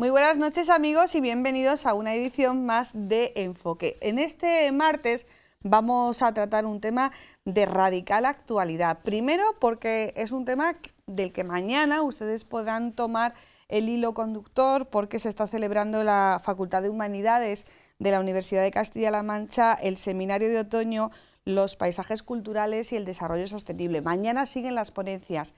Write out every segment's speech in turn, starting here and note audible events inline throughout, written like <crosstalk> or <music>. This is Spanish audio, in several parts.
Muy buenas noches amigos y bienvenidos a una edición más de Enfoque. En este martes vamos a tratar un tema de radical actualidad. Primero porque es un tema del que mañana ustedes podrán tomar el hilo conductor porque se está celebrando la Facultad de Humanidades de la Universidad de Castilla-La Mancha el seminario de otoño Los paisajes culturales y el desarrollo sostenible. Mañana siguen las ponencias.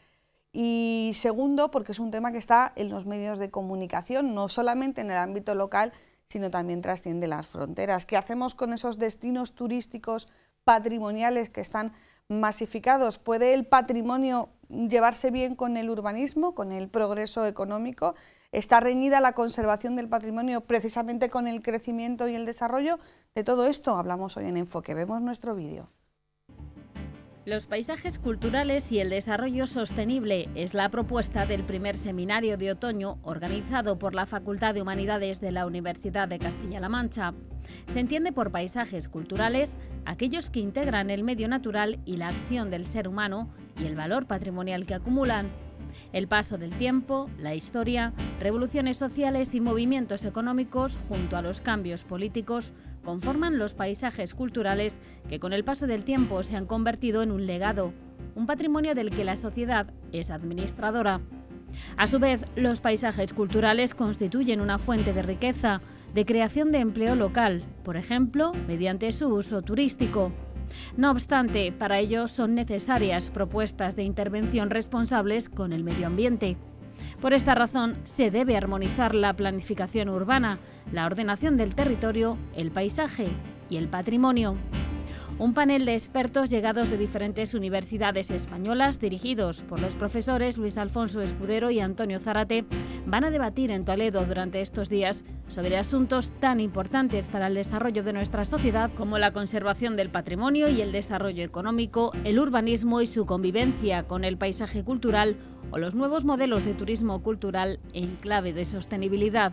Y segundo, porque es un tema que está en los medios de comunicación, no solamente en el ámbito local, sino también trasciende las fronteras. ¿Qué hacemos con esos destinos turísticos patrimoniales que están masificados? ¿Puede el patrimonio llevarse bien con el urbanismo, con el progreso económico? ¿Está reñida la conservación del patrimonio precisamente con el crecimiento y el desarrollo? De todo esto hablamos hoy en Enfoque. Vemos nuestro vídeo. Los paisajes culturales y el desarrollo sostenible es la propuesta del primer seminario de otoño organizado por la Facultad de Humanidades de la Universidad de Castilla-La Mancha. Se entiende por paisajes culturales aquellos que integran el medio natural y la acción del ser humano y el valor patrimonial que acumulan, el paso del tiempo, la historia, revoluciones sociales y movimientos económicos junto a los cambios políticos conforman los paisajes culturales que con el paso del tiempo se han convertido en un legado, un patrimonio del que la sociedad es administradora. A su vez, los paisajes culturales constituyen una fuente de riqueza, de creación de empleo local, por ejemplo, mediante su uso turístico. No obstante, para ello son necesarias propuestas de intervención responsables con el medio ambiente. Por esta razón, se debe armonizar la planificación urbana, la ordenación del territorio, el paisaje y el patrimonio un panel de expertos llegados de diferentes universidades españolas, dirigidos por los profesores Luis Alfonso Escudero y Antonio Zárate, van a debatir en Toledo durante estos días sobre asuntos tan importantes para el desarrollo de nuestra sociedad como la conservación del patrimonio y el desarrollo económico, el urbanismo y su convivencia con el paisaje cultural o los nuevos modelos de turismo cultural en clave de sostenibilidad.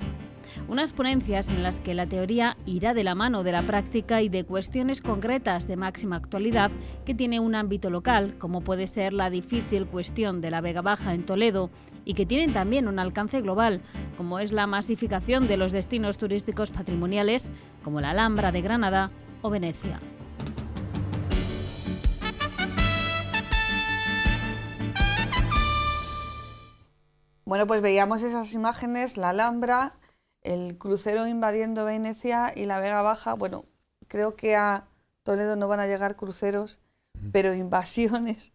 Unas ponencias en las que la teoría irá de la mano de la práctica y de cuestiones concretas de máxima actualidad que tiene un ámbito local, como puede ser la difícil cuestión de la Vega Baja en Toledo, y que tienen también un alcance global, como es la masificación de los destinos turísticos patrimoniales, como la Alhambra de Granada o Venecia. Bueno, pues veíamos esas imágenes, la Alhambra, el crucero invadiendo Venecia y la Vega Baja. Bueno, creo que a Toledo no van a llegar cruceros, pero invasiones,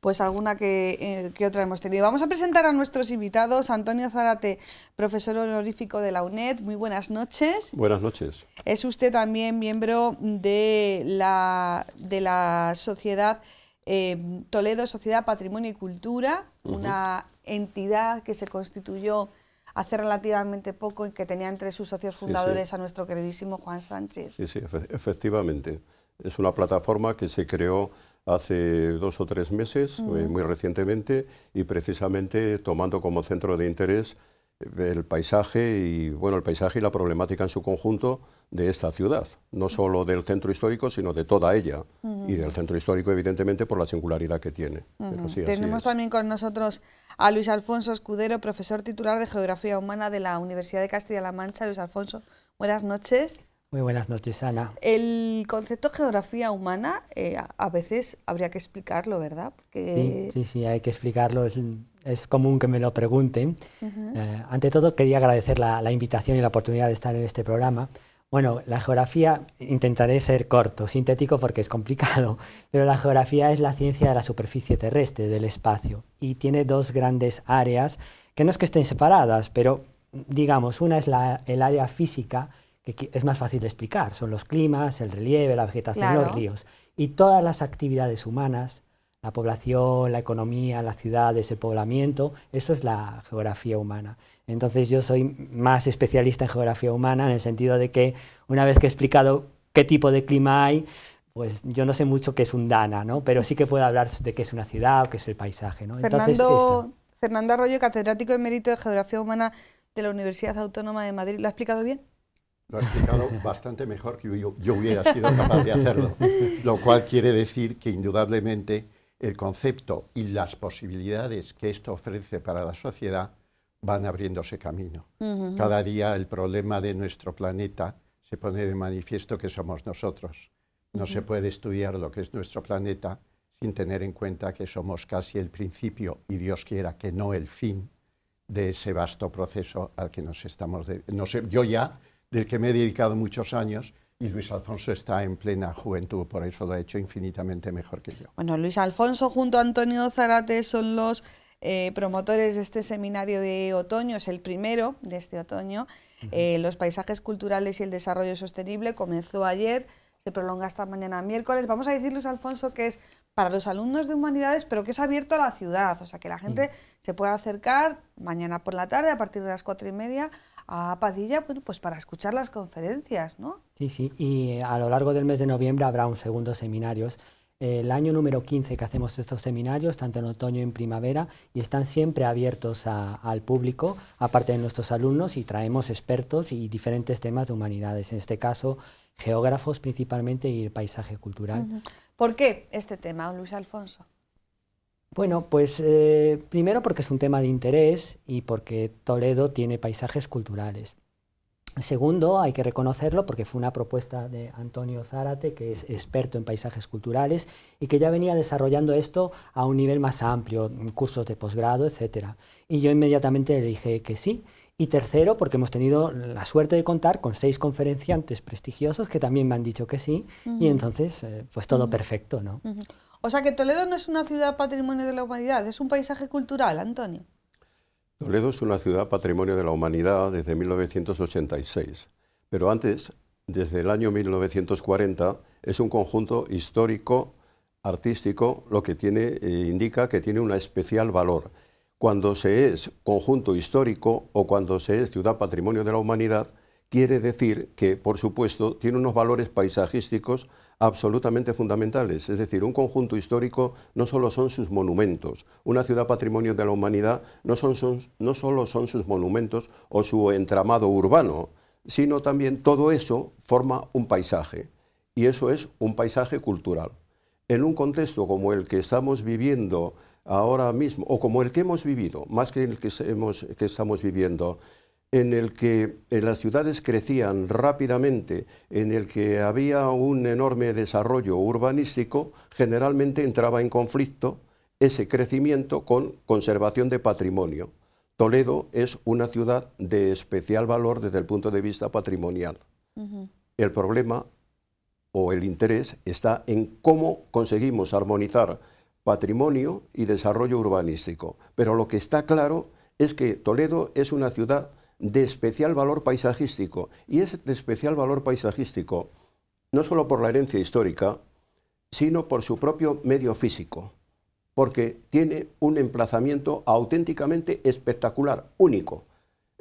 pues alguna eh, que, otra hemos tenido. Vamos a presentar a nuestros invitados. Antonio Zárate, profesor honorífico de la UNED. Muy buenas noches. Buenas noches. Es usted también miembro de la, de la sociedad eh, Toledo Sociedad Patrimonio y Cultura, una entidad que se constituyó hace relativamente poco y que tenía entre sus socios fundadores a nuestro queridísimo Juan Sánchez. Sí, sí, efectivamente. Es una plataforma que se creó hace dos o tres meses, eh, muy recientemente, y precisamente tomando como centro de interés el paisaje y bueno el paisaje y la problemática en su conjunto de esta ciudad, no solo del centro histórico, sino de toda ella y del centro histórico evidentemente por la singularidad que tiene. Tenemos también con nosotros a Luis Alfonso Escudero, profesor titular de Geografía Humana de la Universidad de Castilla-La Mancha. Luis Alfonso, buenas noches. Muy buenas noches, Ana. El concepto de geografía humana eh, a veces habría que explicarlo, ¿verdad? Sí, sí, hay que explicarlo. Es, es común que me lo pregunten. Eh, ante todo, quería agradecer la, invitación y la oportunidad de estar en este programa. Bueno, la geografía intentaré ser corto, sintético porque es complicado, <laughs> pero la geografía es la ciencia de la superficie terrestre, del espacio, y tiene dos grandes áreas que no es que estén separadas, pero digamos, una es la, el área física, que es más fácil de explicar, son los climas, el relieve, la vegetación, los ríos, y todas las actividades humanas la población, la economía, las ciudades, el poblamiento, eso es la geografía humana. Entonces yo soy más especialista en geografía humana en el sentido de que una vez que he explicado qué tipo de clima hay, pues yo no sé mucho qué es un dana, ¿no? pero sí que puedo hablar de qué es una ciudad o qué es el paisaje. ¿no? Fernando, Arroyo, catedrático Mérito de geografía humana de la Universidad Autónoma de Madrid, ¿lo ha explicado bien? Lo ha explicado <laughs> bastante mejor que yo hubiera sido capaz de hacerlo, lo cual quiere decir que indudablemente el concepto y las posibilidades que esto ofrece para la sociedad van abriéndose camino. Cada día el problema de nuestro planeta se pone de manifiesto que somos nosotros. No se puede estudiar lo que es nuestro planeta sin tener en cuenta que somos casi el principio, y Dios quiera que no el fin, de ese vasto proceso al que nos estamos... sé, yo ya, del que me he dedicado muchos años, y Luis Alfonso está en plena juventud, por eso lo ha hecho infinitamente mejor que yo. Bueno, Luis Alfonso junto a Antonio Zarate son los eh, promotores de este seminario de otoño, es el primero de este otoño. Eh, los paisajes culturales y el desarrollo sostenible comenzó ayer, se prolonga hasta mañana miércoles. Vamos a decir, Luis Alfonso, que es para los alumnos de humanidades, pero que es abierto a la ciudad, o sea que la mm. gente se puede acercar mañana por la tarde a partir de las cuatro y media a Padilla pues para escuchar las conferencias, ¿no? Sí, sí, y eh, a lo largo del mes de noviembre habrá un segundo seminario. El año número 15 que hacemos estos seminarios, tanto en otoño y en primavera, y están siempre abiertos al público, aparte de nuestros alumnos, y traemos expertos y diferentes temas de humanidades. En este caso, geógrafos principalmente y el paisaje cultural. ¿Por qué este tema, Luis Alfonso? Bueno, pues eh, primero porque es un tema de interés y porque Toledo tiene paisajes culturales. Segundo, hay que reconocerlo porque fue una propuesta de Antonio Zárate, que es experto en paisajes culturales y que ya venía desarrollando esto a un nivel más amplio, cursos de posgrado, etc. Y yo inmediatamente le dije que sí, y tercero, porque hemos tenido la suerte de contar con seis conferenciantes prestigiosos que también me han dicho que sí, y entonces, eh, pues todo perfecto, ¿no? O sea que Toledo no es una ciudad patrimonio de la humanidad, es un paisaje cultural, Antonio. Toledo es una ciudad patrimonio de la humanidad desde 1986, pero antes, desde el año 1940, es un conjunto histórico, artístico, lo que tiene, eh, indica que tiene un especial valor cuando se es conjunto histórico o cuando se es ciudad patrimonio de la humanidad, quiere decir que, por supuesto, tiene unos valores paisajísticos absolutamente fundamentales. Es decir, un conjunto histórico no solo son sus monumentos, una ciudad patrimonio de la humanidad no, son, no solo son sus monumentos o su entramado urbano, sino también todo eso forma un paisaje, y eso es un paisaje cultural. En un contexto como el que estamos viviendo ahora mismo, o como el que hemos vivido, más que el que, estamos viviendo, en el que en las ciudades crecían rápidamente, en el que había un enorme desarrollo urbanístico, generalmente entraba en conflicto ese crecimiento con conservación de patrimonio. Toledo es una ciudad de especial valor desde el punto de vista patrimonial. El problema o el interés está en cómo conseguimos armonizar patrimonio y desarrollo urbanístico. Pero lo que está claro es que Toledo es una ciudad de especial valor paisajístico y es de especial valor paisajístico no solo por la herencia histórica, sino por su propio medio físico, porque tiene un emplazamiento auténticamente espectacular, único.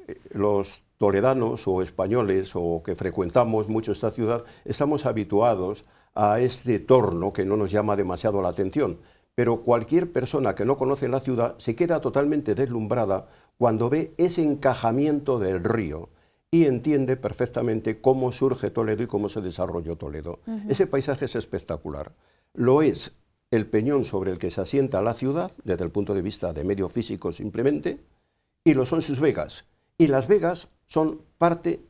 Eh, los toledanos o españoles o que frecuentamos mucho esta ciudad estamos habituados a este torno que no nos llama demasiado la atención, pero cualquier persona que no conoce la ciudad se queda totalmente deslumbrada cuando ve ese encajamiento del río y entiende perfectamente cómo surge Toledo y cómo se desarrolló Toledo. Ese paisaje es espectacular. Lo es el peñón sobre el que se asienta la ciudad, desde el punto de vista de medio físico simplemente, y lo son sus vegas. Y las vegas son parte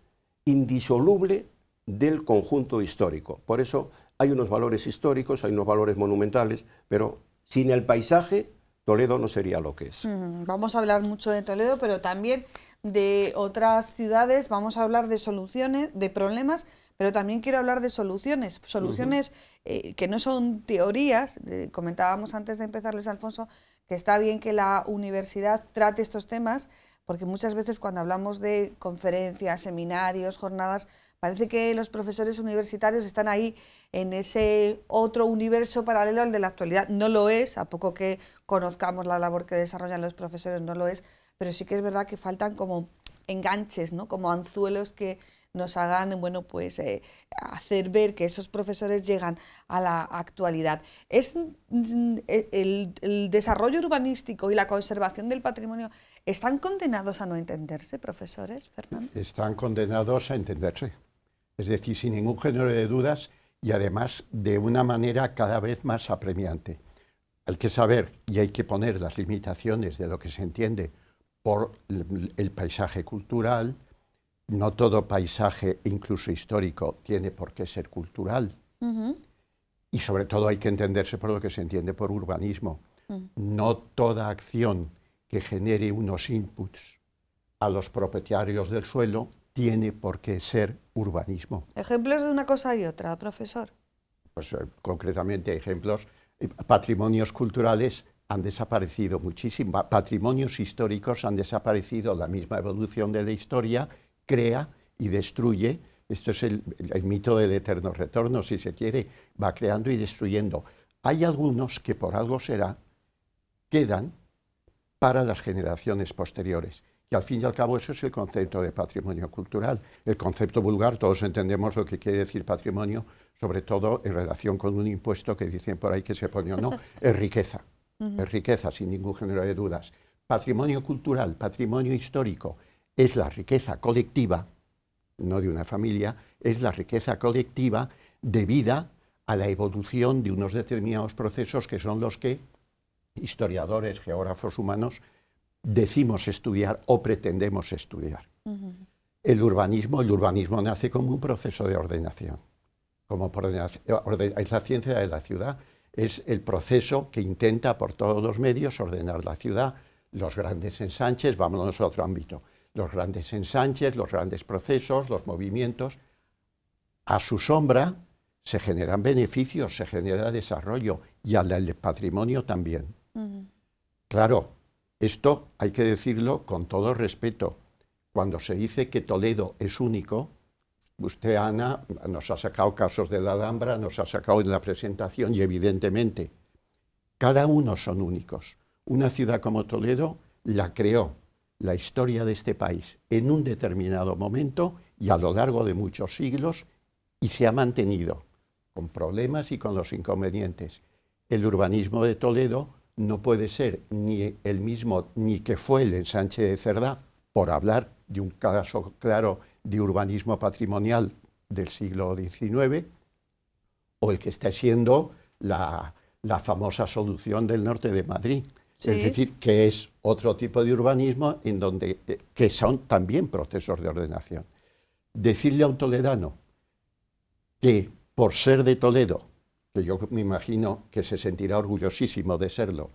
indisoluble del conjunto histórico. Por eso hay unos valores históricos, hay unos valores monumentales, pero sin el paisaje, Toledo no sería lo que es. Mm, vamos a hablar mucho de Toledo, pero también de otras ciudades, vamos a hablar de soluciones, de problemas, pero también quiero hablar de soluciones, soluciones eh, que no son teorías, comentábamos antes de empezar Luis Alfonso, que está bien que la universidad trate estos temas, porque muchas veces cuando hablamos de conferencias, seminarios, jornadas, Parece que los profesores universitarios están ahí en ese otro universo paralelo al de la actualidad. No lo es, a poco que conozcamos la labor que desarrollan los profesores, no lo es, pero sí que es verdad que faltan como enganches, ¿no? como anzuelos que nos hagan bueno, pues, eh, hacer ver que esos profesores llegan a la actualidad. Es, eh, el, el desarrollo urbanístico y la conservación del patrimonio ¿Están condenados a no entenderse, profesores, Fernando? Están condenados a entenderse es decir, sin ningún género de dudas y además de una manera cada vez más apremiante. Hay que saber y hay que poner las limitaciones de lo que se entiende por el paisaje cultural. No todo paisaje, incluso histórico, tiene por qué ser cultural. Y sobre todo hay que entenderse por lo que se entiende por urbanismo. Mm. No toda acción que genere unos inputs a los propietarios del suelo tiene por qué ser urbanismo. ¿Ejemplos de una cosa y otra, profesor? Pues eh, concretamente ejemplos, eh, patrimonios culturales han desaparecido muchísimo, patrimonios históricos han desaparecido, la misma evolución de la historia crea y destruye, esto es el mito del eterno retorno, si se quiere, va creando y destruyendo. Hay algunos que por algo será, quedan para las generaciones posteriores. Y al fin y al cabo eso es el concepto de patrimonio cultural. El concepto vulgar, todos entendemos lo que quiere decir patrimonio, sobre todo en relación con un impuesto que dicen por ahí que se pone o no, <laughs> es riqueza, es riqueza sin ningún género de dudas. Patrimonio cultural, patrimonio histórico, es la riqueza colectiva, no de una familia, es la riqueza colectiva debida a la evolución de unos determinados procesos que son los que historiadores, geógrafos humanos decimos estudiar o pretendemos estudiar. El urbanismo, el urbanismo nace como un proceso de ordenación, como es la ciencia de la ciudad, es el proceso que intenta por todos los medios ordenar la ciudad, los grandes ensanches, vámonos a otro ámbito, los grandes ensanches, los grandes procesos, los movimientos, a su sombra se generan beneficios, se genera desarrollo y al patrimonio también. Claro, esto hay que decirlo con todo respeto. Cuando se dice que Toledo es único, usted, Ana, nos ha sacado casos de la Alhambra, nos ha sacado en la presentación y evidentemente, cada uno son únicos. Una ciudad como Toledo la creó la historia de este país en un determinado momento y a lo largo de muchos siglos y se ha mantenido con problemas y con los inconvenientes. El urbanismo de Toledo no puede ser ni el mismo ni que fue el ensanche de Cerdá, por hablar de un caso claro de urbanismo patrimonial del siglo XIX, o el que está siendo la, famosa solución del norte de Madrid. Es decir, que es otro tipo de urbanismo eh, que son también procesos de ordenación. Decirle a un toledano que por ser de Toledo que yo me imagino que se sentirá orgullosísimo de serlo,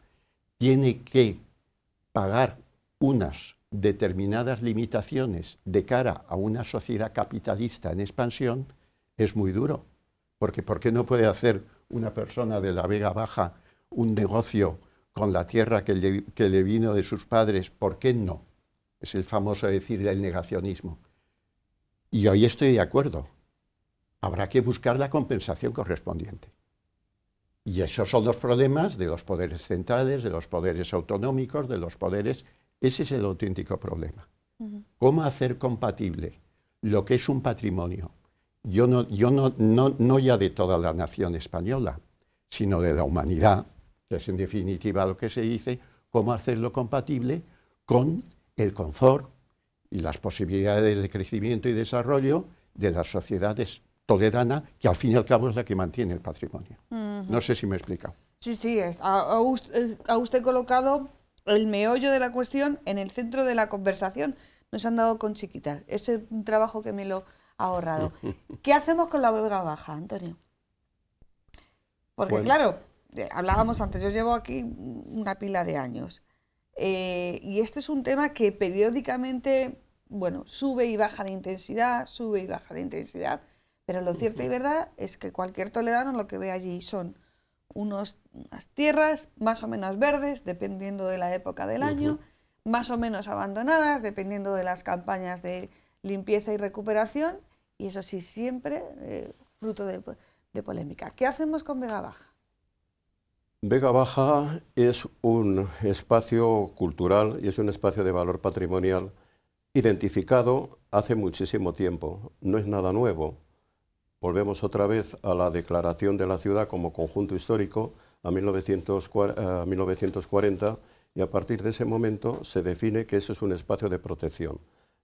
tiene que pagar unas determinadas limitaciones de cara a una sociedad capitalista en expansión, es muy duro. Porque ¿por qué no puede hacer una persona de la Vega Baja un negocio con la tierra que le, vino de sus padres? ¿Por qué no? Es el famoso decir del negacionismo. Y hoy estoy de acuerdo. Habrá que buscar la compensación correspondiente. Y esos son los problemas de los poderes centrales, de los poderes autonómicos, de los poderes. Ese es el auténtico problema. ¿Cómo hacer compatible lo que es un patrimonio? Yo, no, yo no, ya de toda la nación española, sino de la humanidad, que es en definitiva lo que se dice, cómo hacerlo compatible con el confort y las posibilidades de crecimiento y desarrollo de las sociedades que al fin y al cabo es la que mantiene el patrimonio. No sé si me he explicado. Sí, sí, eh, ha, usted colocado el meollo de la cuestión en el centro de la conversación. Nos han dado con chiquitas. Ese es un trabajo que me lo ha ahorrado. <laughs> ¿Qué hacemos con la huelga baja, Antonio? Porque claro, eh, hablábamos antes, yo llevo aquí una pila de años. Eh, y este es un tema que periódicamente, bueno, sube y baja de intensidad, sube y baja de intensidad. Pero lo cierto y verdad es que cualquier toledano lo que ve allí son unas tierras más o menos verdes, dependiendo de la época del año, más o menos abandonadas, dependiendo de las campañas de limpieza y recuperación, y eso sí, siempre eh, fruto de, de, polémica. ¿Qué hacemos con Vega Baja? Vega Baja es un espacio cultural y es un espacio de valor patrimonial identificado hace muchísimo tiempo, no es nada nuevo volvemos otra vez a la declaración de la ciudad como conjunto histórico a 1940 eh, y a partir de ese momento se define que eso es un espacio de protección.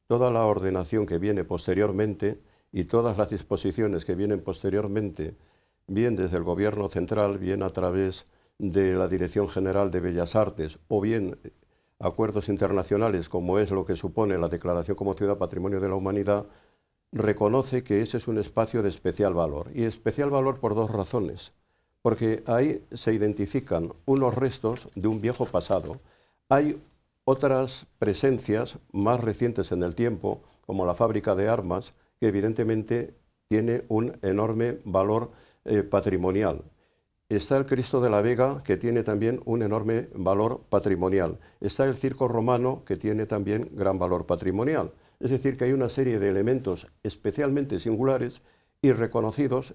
Toda la ordenación que viene posteriormente y todas las disposiciones que vienen posteriormente, bien desde el Gobierno central, bien a través de la Dirección General de Bellas Artes o bien acuerdos internacionales como es lo que supone la Declaración como Ciudad Patrimonio de la Humanidad, reconoce que ese es un espacio de especial valor. Y especial valor por dos razones. Porque ahí se identifican unos restos de un viejo pasado. Hay otras presencias más recientes en el tiempo, como la fábrica de armas, que evidentemente tiene un enorme valor eh, patrimonial. Está el Cristo de la Vega, que tiene también un enorme valor patrimonial. Está el Circo Romano, que tiene también gran valor patrimonial. Es decir, que hay una serie de elementos especialmente singulares y reconocidos,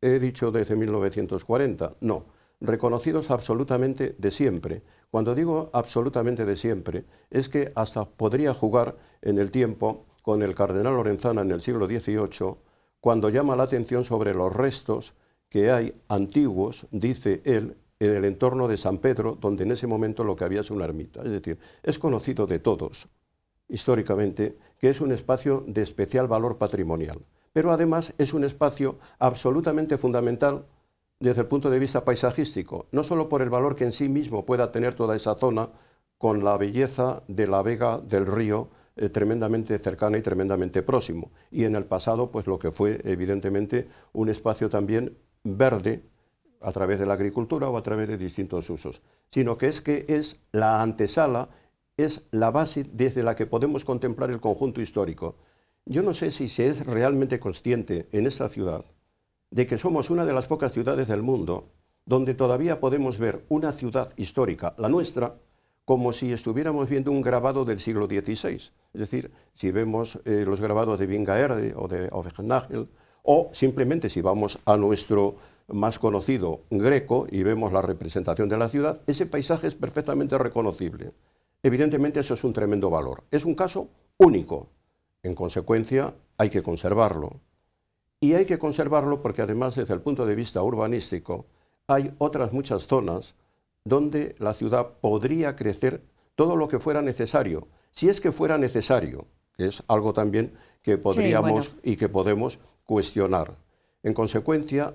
he dicho desde 1940, no, reconocidos absolutamente de siempre. Cuando digo absolutamente de siempre, es que hasta podría jugar en el tiempo con el cardenal Lorenzana en el siglo XVIII, cuando llama la atención sobre los restos que hay antiguos, dice él, en el entorno de San Pedro, donde en ese momento lo que había es una ermita. Es decir, es conocido de todos históricamente que es un espacio de especial valor patrimonial, pero además es un espacio absolutamente fundamental desde el punto de vista paisajístico, no solo por el valor que en sí mismo pueda tener toda esa zona con la belleza de la vega del río eh, tremendamente cercana y tremendamente próximo, y en el pasado pues lo que fue evidentemente un espacio también verde a través de la agricultura o a través de distintos usos, sino que es que es la antesala es la base desde la que podemos contemplar el conjunto histórico. Yo no sé si se es realmente consciente en esta ciudad de que somos una de las pocas ciudades del mundo donde todavía podemos ver una ciudad histórica, la nuestra, como si estuviéramos viendo un grabado del siglo XVI. Es decir, si vemos eh, los grabados de Vingaerde o de Gnagel, o simplemente si vamos a nuestro más conocido greco y vemos la representación de la ciudad, ese paisaje es perfectamente reconocible. Evidentemente eso es un tremendo valor. Es un caso único. En consecuencia, hay que conservarlo. Y hay que conservarlo porque además desde el punto de vista urbanístico hay otras muchas zonas donde la ciudad podría crecer todo lo que fuera necesario, si es que fuera necesario, que es algo también que podríamos y que podemos cuestionar. En consecuencia,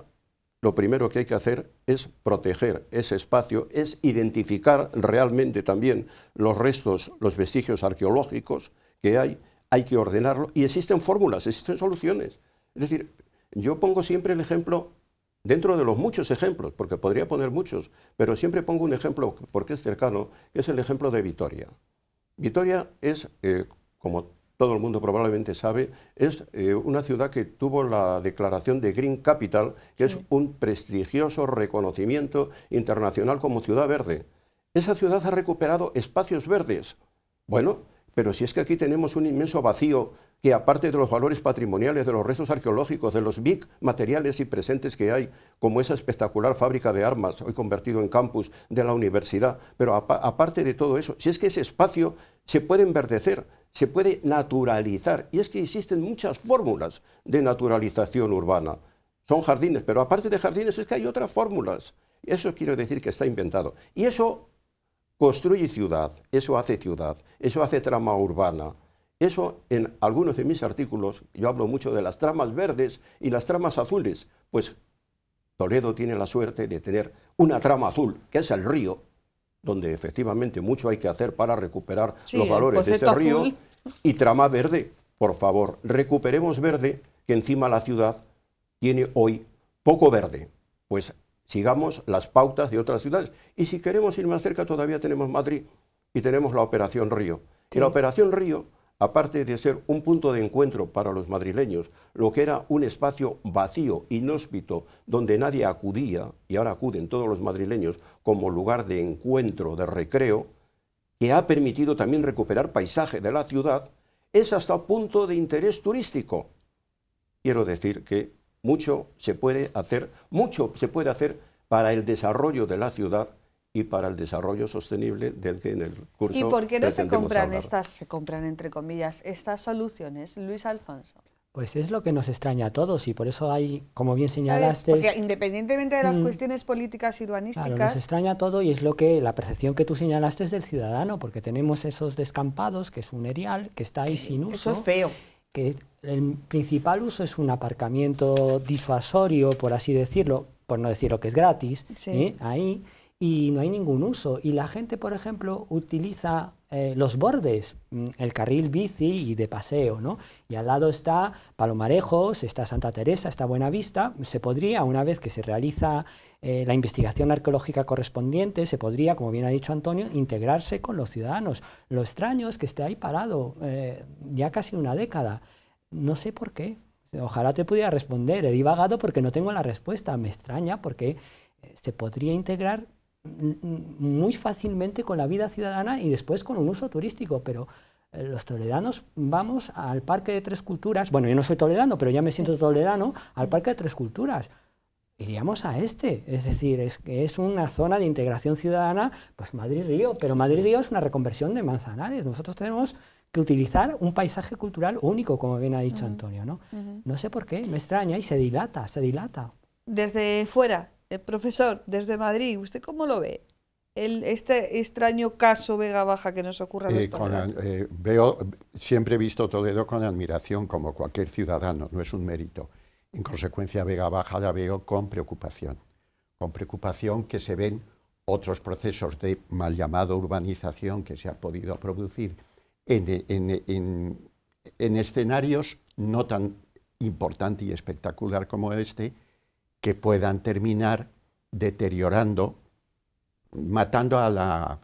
lo primero que hay que hacer es proteger ese espacio, es identificar realmente también los restos, los vestigios arqueológicos que hay, hay que ordenarlo y existen fórmulas, existen soluciones. Es decir, yo pongo siempre el ejemplo, dentro de los muchos ejemplos, porque podría poner muchos, pero siempre pongo un ejemplo porque es cercano, que es el ejemplo de Vitoria. Vitoria es, eh, como todo el mundo probablemente sabe, es eh, una ciudad que tuvo la declaración de Green Capital, que es un prestigioso reconocimiento internacional como ciudad verde. Esa ciudad ha recuperado espacios verdes. Bueno, pero si es que aquí tenemos un inmenso vacío que aparte de los valores patrimoniales, de los restos arqueológicos, de los big materiales y presentes que hay, como esa espectacular fábrica de armas, hoy convertido en campus de la universidad, pero aparte de todo eso, si es que ese espacio se puede enverdecer, se puede naturalizar. Y es que existen muchas fórmulas de naturalización urbana. Son jardines, pero aparte de jardines es que hay otras fórmulas. Eso quiero decir que está inventado. Y eso construye ciudad, eso hace ciudad, eso hace trama urbana. Eso en algunos de mis artículos, yo hablo mucho de las tramas verdes y las tramas azules, pues Toledo tiene la suerte de tener una trama azul, que es el río, donde efectivamente mucho hay que hacer para recuperar los valores de ese río, y trama verde. Por favor, recuperemos verde, que encima la ciudad tiene hoy poco verde. Pues sigamos las pautas de otras ciudades. Y si queremos ir más cerca, todavía tenemos Madrid y tenemos la Operación Río. la Operación Río aparte de ser un punto de encuentro para los madrileños, lo que era un espacio vacío, inhóspito, donde nadie acudía, y ahora acuden todos los madrileños como lugar de encuentro, de recreo, que ha permitido también recuperar paisaje de la ciudad, es hasta punto de interés turístico. Quiero decir que mucho se puede hacer, mucho se puede hacer para el desarrollo de la ciudad y para el desarrollo sostenible del que en el curso ¿Y por qué no se compran estas, se compran entre comillas, estas soluciones, Luis Alfonso? Pues es lo que nos extraña a todos y por eso hay, como bien señalaste... independientemente de las mm, cuestiones políticas y urbanísticas... nos extraña todo y es lo que la percepción que tú señalaste es del ciudadano, porque tenemos esos descampados, que es un erial, que está ahí sin uso... Eso es feo. Que el principal uso es un aparcamiento disuasorio, por así decirlo, por no decir lo que es gratis, ¿eh? ahí y no hay ningún uso. Y la gente, por ejemplo, utiliza eh, los bordes, mm, el carril bici y de paseo, ¿no? Y al lado está Palomarejos, está Santa Teresa, está Buenavista. Se podría, una vez que se realiza eh, la investigación arqueológica correspondiente, se podría, como bien ha dicho Antonio, integrarse con los ciudadanos. Lo extraño es que esté ahí parado eh, ya casi una década. No sé por qué. Ojalá te pudiera responder. He divagado porque no tengo la respuesta. Me extraña porque se podría integrar muy fácilmente con la vida ciudadana y después con un uso turístico, pero eh, los toledanos vamos al Parque de Tres Culturas, bueno, yo no soy toledano, pero ya me siento toledano, al Parque de Tres Culturas. Iríamos a este, es decir, es que es una zona de integración ciudadana, pues Madrid-Río, pero Madrid-Río es una reconversión de Manzanares. Nosotros tenemos que utilizar un paisaje cultural único, como bien ha dicho Antonio, ¿no? No sé por qué, me extraña y se dilata, se dilata. Desde fuera, eh, profesor, desde Madrid, ¿usted cómo lo ve? este extraño caso Vega Baja que nos ocurre Eh, con, eh, veo, siempre he visto Toledo con admiración, como cualquier ciudadano, no es un mérito. En consecuencia, Vega Baja la veo con preocupación, con preocupación que se ven otros procesos de mal llamado urbanización que se ha podido producir en, en escenarios no tan importante y espectacular como este, que puedan terminar deteriorando, matando a la,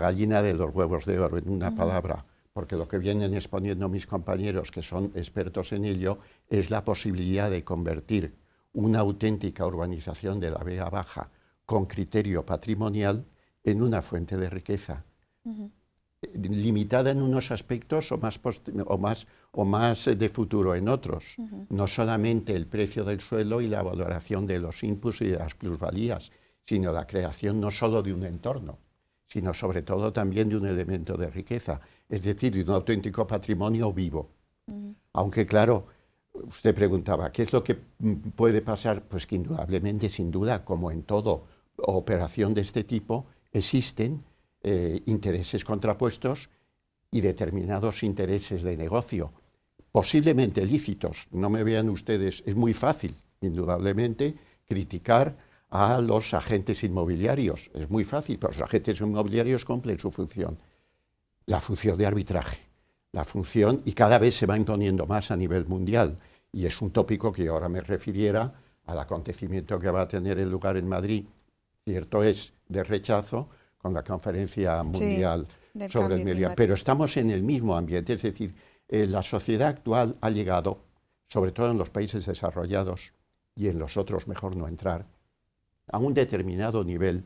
gallina de los huevos de oro, en una palabra, porque lo que vienen exponiendo mis compañeros, que son expertos en ello, es la posibilidad de convertir una auténtica urbanización de la Vega Baja con criterio patrimonial en una fuente de riqueza, eh, limitada en unos aspectos o más, o más o más eh, de futuro en otros. No solamente el precio del suelo y la valoración de los inputs y de las plusvalías, sino la creación no solo de un entorno, sino sobre todo también de un elemento de riqueza, es decir, de un auténtico patrimonio vivo. Aunque claro, usted preguntaba, ¿qué es lo que mm, puede pasar? Pues que indudablemente, sin duda, como en toda operación de este tipo, existen eh, intereses contrapuestos y determinados intereses de negocio posiblemente lícitos. No me vean ustedes, es muy fácil, indudablemente, criticar a los agentes inmobiliarios. Es muy fácil, pero los agentes inmobiliarios cumplen su función, la función de arbitraje, la función, y cada vez se va imponiendo más a nivel mundial. Y es un tópico que ahora me refiriera al acontecimiento que va a tener el lugar en Madrid, cierto es, de rechazo con la conferencia mundial sobre el medio Pero estamos en el mismo ambiente, es decir, eh, la sociedad actual ha llegado, sobre todo en los países desarrollados y en los otros mejor no entrar, a un determinado nivel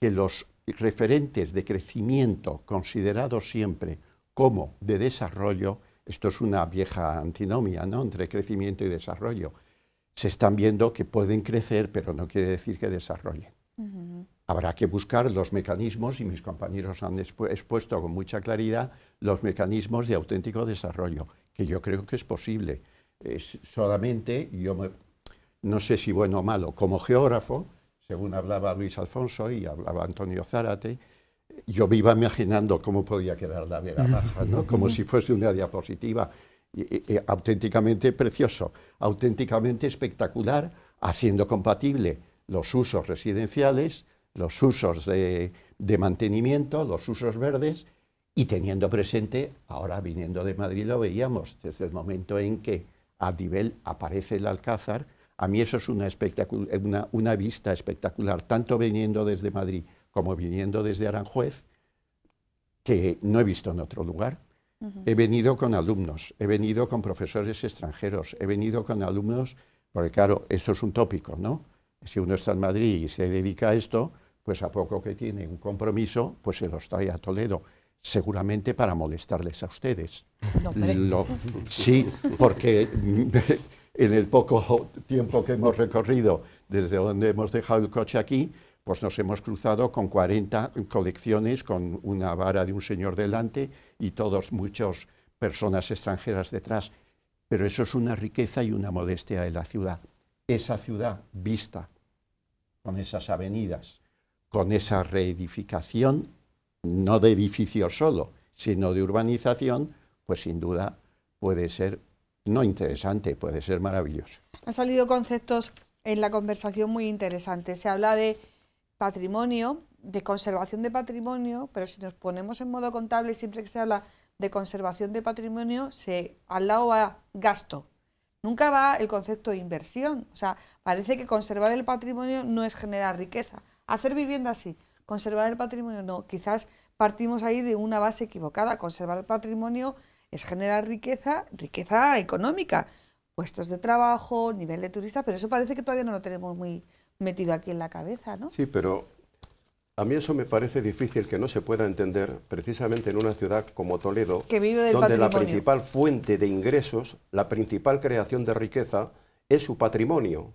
que los referentes de crecimiento considerados siempre como de desarrollo, esto es una vieja antinomia ¿no? entre crecimiento y desarrollo, se están viendo que pueden crecer, pero no quiere decir que desarrollen. Habrá que buscar los mecanismos, y mis compañeros han expuesto con mucha claridad, los mecanismos de auténtico desarrollo, que yo creo que es posible. solamente, yo no sé si bueno o malo, como geógrafo, según hablaba Luis Alfonso y hablaba Antonio Zárate, yo me iba imaginando cómo podía quedar la Vega Baja, como si fuese una diapositiva auténticamente precioso, auténticamente espectacular, haciendo compatible los usos residenciales, los usos de, mantenimiento, los usos verdes, y teniendo presente, ahora viniendo de Madrid lo veíamos, desde el momento en que a nivel aparece el Alcázar, a mí eso es una, vista espectacular, tanto viniendo desde Madrid como viniendo desde Aranjuez, que no he visto en otro lugar. He venido con alumnos, he venido con profesores extranjeros, he venido con alumnos, porque claro, esto es un tópico, ¿no? Si uno está en Madrid y se dedica a esto, pues a poco que tiene un compromiso, pues se los trae a Toledo, seguramente para molestarles a ustedes. sí, porque mm, <laughs> en el poco tiempo que hemos recorrido desde donde hemos dejado el coche aquí, pues nos hemos cruzado con 40 colecciones, con una vara de un señor delante y todos muchas personas extranjeras detrás. Pero eso es una riqueza y una modestia de la ciudad. Esa ciudad vista con esas avenidas, con esa reedificación, no de edificio solo, sino de urbanización, pues sin duda puede ser no interesante, puede ser maravilloso. Han salido conceptos en la conversación muy interesantes. Se habla de patrimonio, de conservación de patrimonio, pero si nos ponemos en modo contable, siempre que se habla de conservación de patrimonio, se, al lado va gasto. Nunca va el concepto de inversión. O sea, parece que conservar el patrimonio no es generar riqueza. Hacer vivienda así, conservar el patrimonio no. Quizás partimos ahí de una base equivocada. Conservar el patrimonio es generar riqueza, riqueza económica, puestos de trabajo, nivel de turistas, pero eso parece que todavía no lo tenemos muy metido aquí en la cabeza, ¿no? Sí, pero a mí eso me parece difícil que no se pueda entender precisamente en una ciudad como Toledo, donde la principal fuente de ingresos, la principal creación de riqueza es su patrimonio.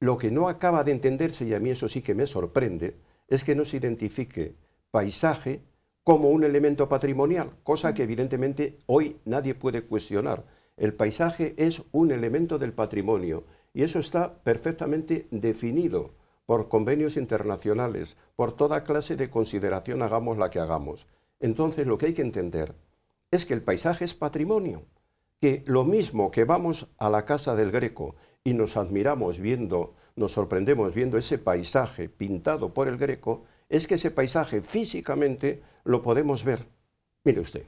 Lo que no acaba de entenderse, y a mí eso sí que me sorprende, es que no se identifique paisaje como un elemento patrimonial, cosa que evidentemente hoy nadie puede cuestionar. El paisaje es un elemento del patrimonio y eso está perfectamente definido por convenios internacionales, por toda clase de consideración, hagamos la que hagamos. Entonces lo que hay que entender es que el paisaje es patrimonio, que lo mismo que vamos a la casa del Greco y nos admiramos viendo, nos sorprendemos viendo ese paisaje pintado por el Greco, es que ese paisaje físicamente lo podemos ver. Mire usted,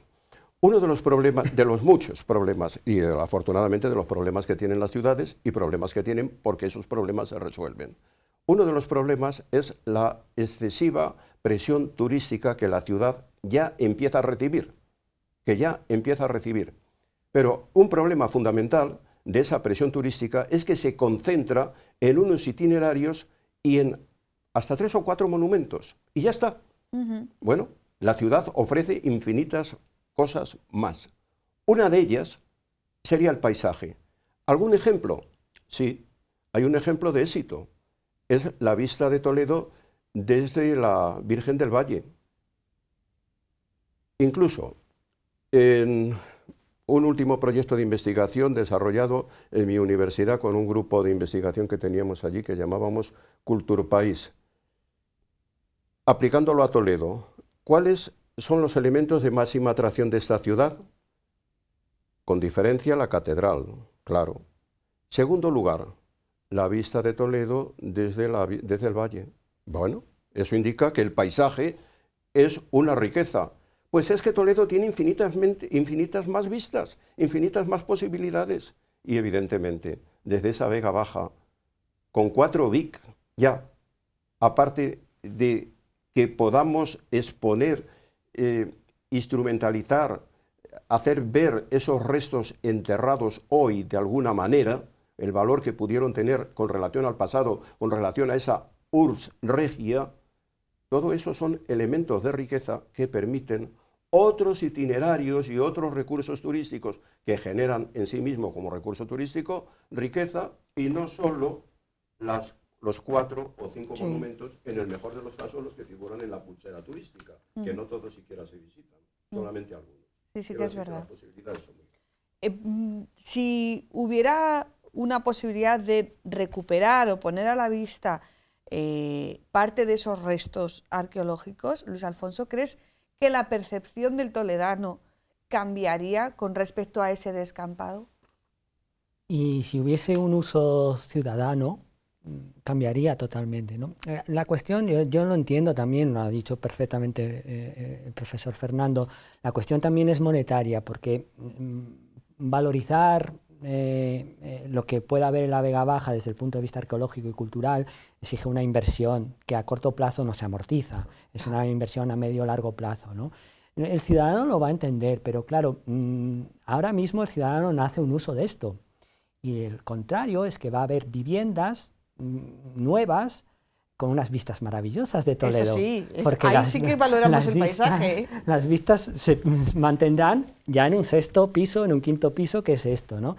uno de los problemas, de los muchos problemas, y eh, afortunadamente de los problemas que tienen las ciudades y problemas que tienen porque esos problemas se resuelven. Uno de los problemas es la excesiva presión turística que la ciudad ya empieza a recibir, que ya empieza a recibir. Pero un problema fundamental de esa presión turística es que se concentra en unos itinerarios y en hasta tres o cuatro monumentos. Y ya está. Bueno, la ciudad ofrece infinitas cosas más. Una de ellas sería el paisaje. ¿Algún ejemplo? Sí, hay un ejemplo de éxito. Es la vista de Toledo desde la Virgen del Valle. Incluso en un último proyecto de investigación desarrollado en mi universidad con un grupo de investigación que teníamos allí que llamábamos Cultura País. Aplicándolo a Toledo, ¿cuáles son los elementos de máxima atracción de esta ciudad? Con diferencia la catedral, claro. Segundo lugar, la vista de Toledo desde el valle. Bueno, eso indica que el paisaje es una riqueza pues es que Toledo tiene infinitas más vistas, infinitas más posibilidades. Y evidentemente, desde esa vega baja, con cuatro VIC, ya, aparte de que podamos exponer, eh, instrumentalizar, hacer ver esos restos enterrados hoy de alguna manera, el valor que pudieron tener con relación al pasado, con relación a esa URSS regia, todo eso son elementos de riqueza que permiten otros itinerarios y otros recursos turísticos que generan en sí mismo como recurso turístico riqueza y no solo los cuatro o cinco monumentos, en el mejor de los casos los que figuran en la pulsera turística, que mm. no todos siquiera se visitan, mm. solamente algunos. Sí, sí que es verdad. Eh, mm, si hubiera una posibilidad de recuperar o poner a la vista eh, parte de esos restos arqueológicos, Luis Alfonso, ¿crees que la percepción del toledano cambiaría con respecto a ese descampado? Y si hubiese un uso ciudadano, mm, cambiaría totalmente. ¿no? Eh, la cuestión, yo, lo entiendo también, lo ha dicho perfectamente eh, eh, el profesor Fernando, la cuestión también es monetaria, porque mm, valorizar eh, eh, lo que pueda haber en la Vega Baja desde el punto de vista arqueológico y cultural exige una inversión que a corto plazo no se amortiza, es una inversión a medio largo plazo. El ciudadano lo va a entender, pero claro, mm, ahora mismo el ciudadano no hace un uso de esto. Y el contrario es que va a haber viviendas mm, nuevas con unas vistas maravillosas de Toledo. sí, porque ahí las, sí que valoramos el vistas, paisaje. ¿eh? Las vistas se mantendrán ya en un sexto piso, en un quinto piso, que es esto, ¿no?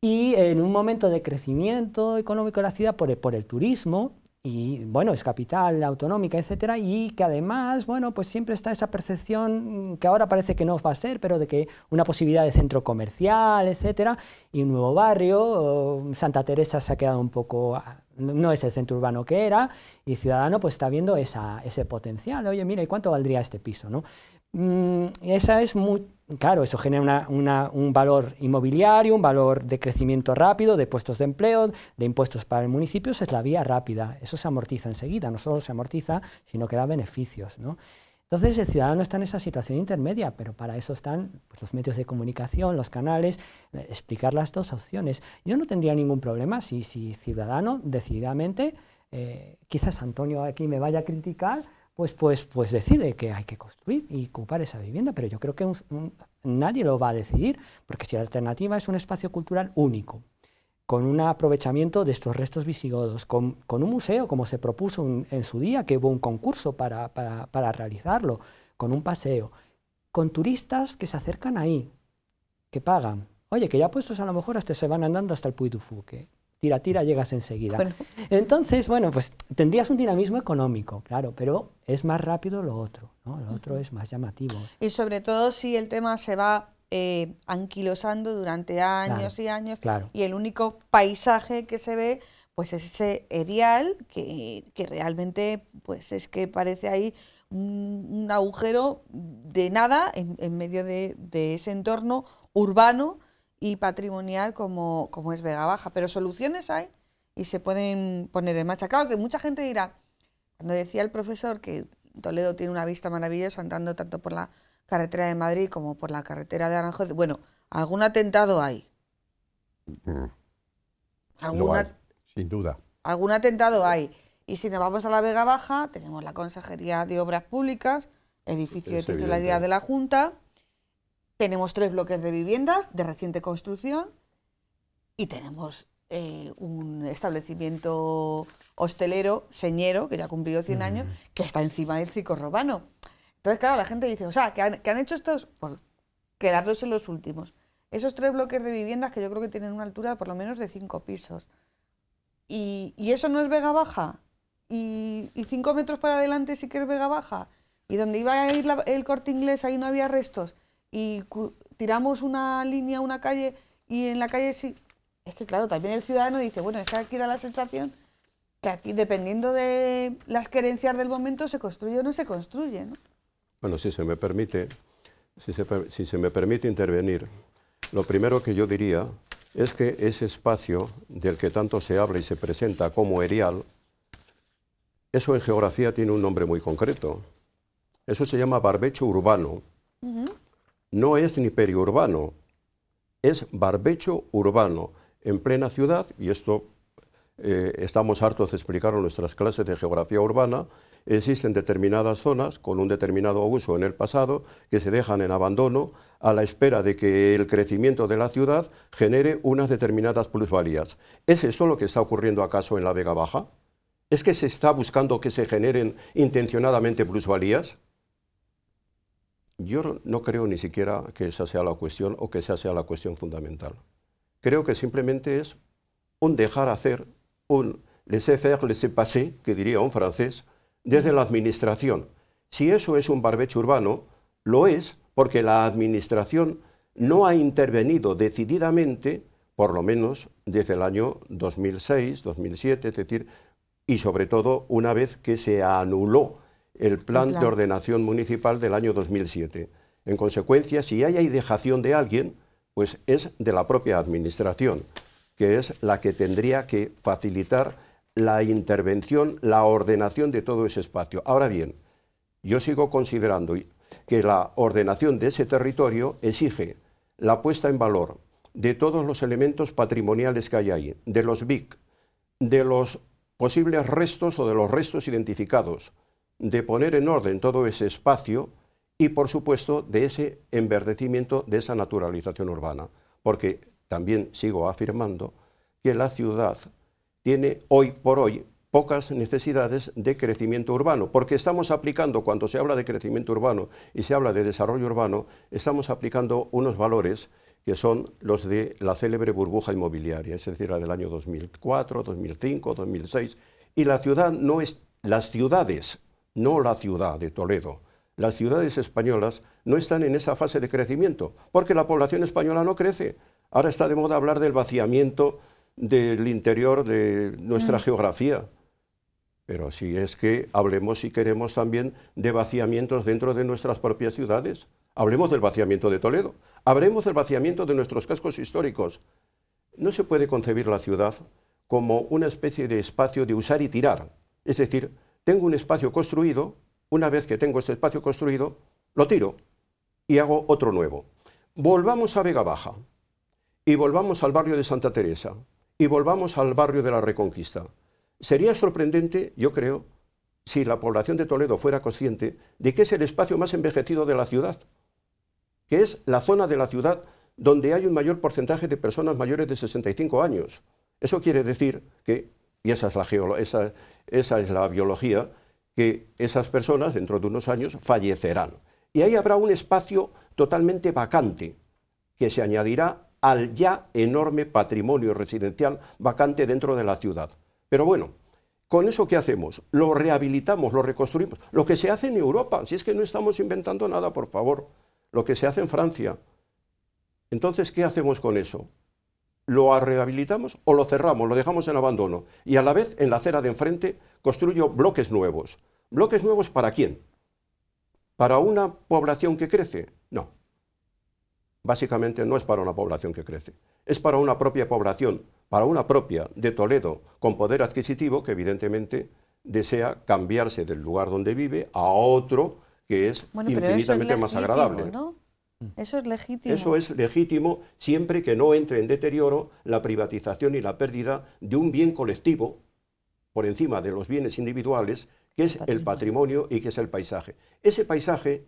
Y en un momento de crecimiento económico de la ciudad por por el turismo, y bueno, es capital autonómica, etcétera, y que además, bueno, pues siempre está esa percepción que ahora parece que no va a ser, pero de que una posibilidad de centro comercial, etcétera, y un nuevo barrio, Santa Teresa se ha quedado un poco no es el centro urbano que era, y Ciudadano pues está viendo esa, ese potencial, oye, mira, ¿y cuánto valdría este piso? ¿no? Mm, esa es muy claro, eso genera un valor inmobiliario, un valor de crecimiento rápido, de puestos de empleo, de impuestos para el municipio, es la vía rápida, eso se amortiza enseguida, no solo se amortiza, sino que da beneficios. Entonces el ciudadano está en esa situación intermedia, pero para eso están pues, los medios de comunicación, los canales, eh, explicar las dos opciones. Yo no tendría ningún problema si, si ciudadano decididamente, eh, quizás Antonio aquí me vaya a criticar, pues, pues, pues, decide que hay que construir y ocupar esa vivienda, pero yo creo que nadie lo va a decidir, porque si la alternativa es un espacio cultural único, con un aprovechamiento de estos restos visigodos, con, un museo, como se propuso en su día, que hubo un concurso para, realizarlo, con un paseo, con turistas que se acercan ahí, que pagan. Oye, que ya puestos a lo mejor hasta se van andando hasta el Puy du Fouque tira, tira, llegas enseguida. Entonces, bueno, pues tendrías un dinamismo económico, claro, pero es más rápido lo otro, ¿no? Lo otro es más llamativo. Y sobre todo si el tema se va eh, anquilosando durante años y años y el único paisaje que se ve pues es ese erial que, realmente pues es que parece ahí un, agujero de nada en, en medio de, de ese entorno urbano y patrimonial como, como es Vega Baja. Pero soluciones hay y se pueden poner en marcha. Claro que mucha gente dirá, cuando decía el profesor que Toledo tiene una vista maravillosa andando tanto por la carretera de Madrid como por la carretera de Aranjuez, bueno, algún atentado hay. Mm. sin duda. Algún atentado hay. Y si nos vamos a la Vega Baja, tenemos la Consejería de Obras Públicas, edificio de titularidad de la Junta, tenemos tres bloques de viviendas de reciente construcción y tenemos eh, un establecimiento hostelero, señero, que ya ha cumplido 100 años, que está encima del Cicorrobano. Entonces, claro, la gente dice, o sea, que han, hecho estos? Pues quedarlos en los últimos. Esos tres bloques de viviendas que yo creo que tienen una altura de por lo menos de cinco pisos. Y, eso no es Vega Baja. Y, cinco metros para adelante sí que es Vega Baja. Y donde iba a ir el corte inglés, ahí no había restos y tiramos una línea, una calle, y en la calle sí. Es que claro, también el ciudadano dice, bueno, es que aquí da la sensación que aquí, dependiendo de las querencias del momento, se construye o no se construye. Bueno, si se me permite, si se, me permite intervenir, lo primero que yo diría es que ese espacio del que tanto se habla y se presenta como erial, eso en geografía tiene un nombre muy concreto. Eso se llama barbecho urbano no es ni periurbano, es barbecho urbano, en plena ciudad, y esto eh, estamos hartos de explicarlo en nuestras clases de geografía urbana, existen determinadas zonas con un determinado uso en el pasado que se dejan en abandono a la espera de que el crecimiento de la ciudad genere unas determinadas plusvalías. ¿Es eso lo que está ocurriendo acaso en la Vega Baja? ¿Es que se está buscando que se generen intencionadamente plusvalías? yo no creo ni siquiera que esa sea la cuestión o que esa sea la cuestión fundamental. Creo que simplemente es un dejar hacer, un laisser faire laissez-passer, que diría un francés, desde la administración. Si eso es un barbecho urbano, lo es porque la administración no ha intervenido decididamente, por lo menos desde el año 2006, 2007, es decir, y sobre todo una vez que se anuló el plan, de ordenación municipal del año 2007. En consecuencia, si hay dejación de alguien, pues es de la propia administración, que es la que tendría que facilitar la intervención, la ordenación de todo ese espacio. Ahora bien, yo sigo considerando que la ordenación de ese territorio exige la puesta en valor de todos los elementos patrimoniales que hay ahí, de los BIC, de los posibles restos o de los restos identificados, de poner en orden todo ese espacio y, por supuesto, de ese enverdecimiento, de esa naturalización urbana. Porque también sigo afirmando que la ciudad tiene hoy por hoy pocas necesidades de crecimiento urbano, porque estamos aplicando, cuando se habla de crecimiento urbano y se habla de desarrollo urbano, estamos aplicando unos valores que son los de la célebre burbuja inmobiliaria, es decir, la del año 2004, 2005, 2006, y la ciudad no es, las ciudades no la ciudad de Toledo. Las ciudades españolas no están en esa fase de crecimiento, porque la población española no crece. Ahora está de moda hablar del vaciamiento del interior de nuestra mm. geografía. Pero si es que hablemos, y queremos, también de vaciamientos dentro de nuestras propias ciudades. Hablemos del vaciamiento de Toledo. Hablemos del vaciamiento de nuestros cascos históricos. No se puede concebir la ciudad como una especie de espacio de usar y tirar. Es decir, tengo un espacio construido, una vez que tengo este espacio construido, lo tiro y hago otro nuevo. Volvamos a Vega Baja y volvamos al barrio de Santa Teresa y volvamos al barrio de la Reconquista. Sería sorprendente, yo creo, si la población de Toledo fuera consciente de que es el espacio más envejecido de la ciudad, que es la zona de la ciudad donde hay un mayor porcentaje de personas mayores de 65 años. Eso quiere decir que y esa es la, biología, que esas personas dentro de unos años fallecerán. Y ahí habrá un espacio totalmente vacante que se añadirá al ya enorme patrimonio residencial vacante dentro de la ciudad. Pero bueno, ¿con eso qué hacemos? Lo rehabilitamos, lo reconstruimos. Lo que se hace en Europa, si es que no estamos inventando nada, por favor. Lo que se hace en Francia. Entonces, ¿qué hacemos con eso? lo rehabilitamos o lo cerramos, lo dejamos en abandono. Y a la vez, en la acera de enfrente, construyo bloques nuevos. ¿Bloques nuevos para quién? ¿Para una población que crece? No. Básicamente no es para una población que crece. Es para una propia población, para una propia de Toledo, con poder adquisitivo, que evidentemente desea cambiarse del lugar donde vive a otro que es infinitamente más agradable. ¿no? Eso es legítimo. Eso es legítimo siempre que no entre en deterioro la privatización y la pérdida de un bien colectivo por encima de los bienes individuales, que es el patrimonio y que es el paisaje. Ese paisaje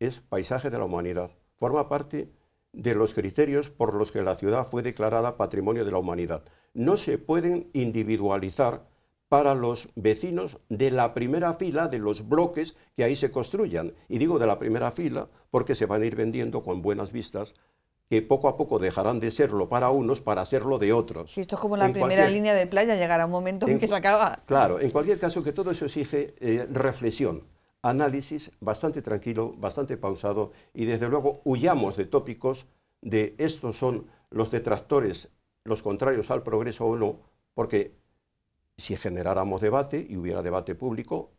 es paisaje de la humanidad, forma parte de los criterios por los que la ciudad fue declarada patrimonio de la humanidad. No se pueden individualizar para los vecinos de la primera fila de los bloques que ahí se construyan. Y digo de la primera fila porque se van a ir vendiendo con buenas vistas que poco a poco dejarán de serlo para unos para serlo de otros. Y esto es como la primera línea de playa, llegará un momento en, que se acaba. Claro, en cualquier caso que todo eso exige eh, reflexión, análisis bastante tranquilo, bastante pausado y desde luego huyamos de tópicos de estos son los detractores, los contrarios al progreso o no, porque si generáramos debate y hubiera debate público,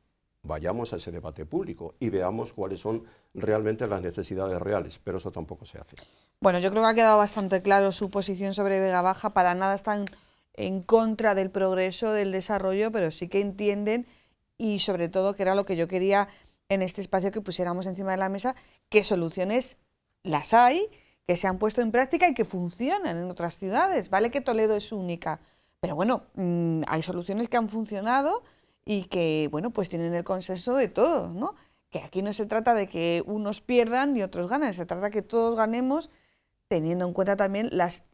vayamos a ese debate público y veamos cuáles son realmente las necesidades reales, pero eso tampoco se hace. Bueno, yo creo que ha quedado bastante claro su posición sobre Vega Baja, para nada están en contra del progreso, del desarrollo, pero sí que entienden y sobre todo que era lo que yo quería en este espacio que pusiéramos encima de la mesa, qué soluciones las hay, que se han puesto en práctica y que funcionan en otras ciudades, ¿vale? Que Toledo es única, pero bueno, mm, hay soluciones que han funcionado y que, bueno, pues tienen el consenso de todos, ¿no? Que aquí no se trata de que unos pierdan y otros ganen, se trata de que todos ganemos teniendo en cuenta también las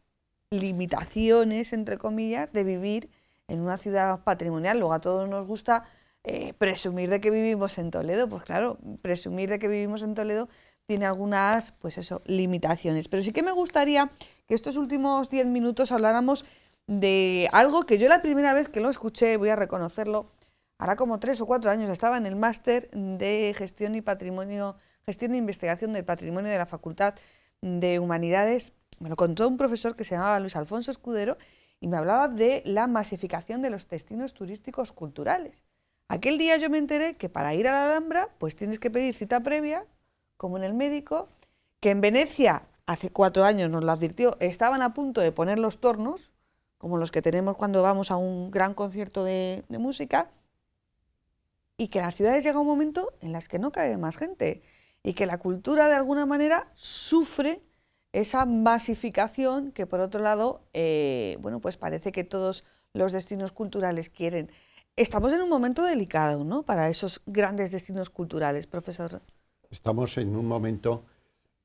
limitaciones, entre comillas, de vivir en una ciudad patrimonial. Luego a todos nos gusta eh, presumir de que vivimos en Toledo, pues claro, presumir de que vivimos en Toledo tiene algunas, pues eso, limitaciones. Pero sí que me gustaría que estos últimos diez minutos habláramos de algo que yo la primera vez que lo escuché, voy a reconocerlo, hará como tres o cuatro años, estaba en el máster de gestión y patrimonio, gestión e investigación del patrimonio de la Facultad de Humanidades. Me lo contó un profesor que se llamaba Luis Alfonso Escudero y me hablaba de la masificación de los destinos turísticos culturales. Aquel día yo me enteré que para ir a la Alhambra, pues tienes que pedir cita previa, como en el médico, que en Venecia, hace cuatro años nos lo advirtió, estaban a punto de poner los tornos, como los que tenemos cuando vamos a un gran concierto de, música, y que las ciudades llega un momento en las que no cae más gente y que la cultura de alguna manera sufre esa masificación que por otro lado, eh, bueno, pues parece que todos los destinos culturales quieren. Estamos en un momento delicado, ¿no? Para esos grandes destinos culturales, profesor. Estamos en un momento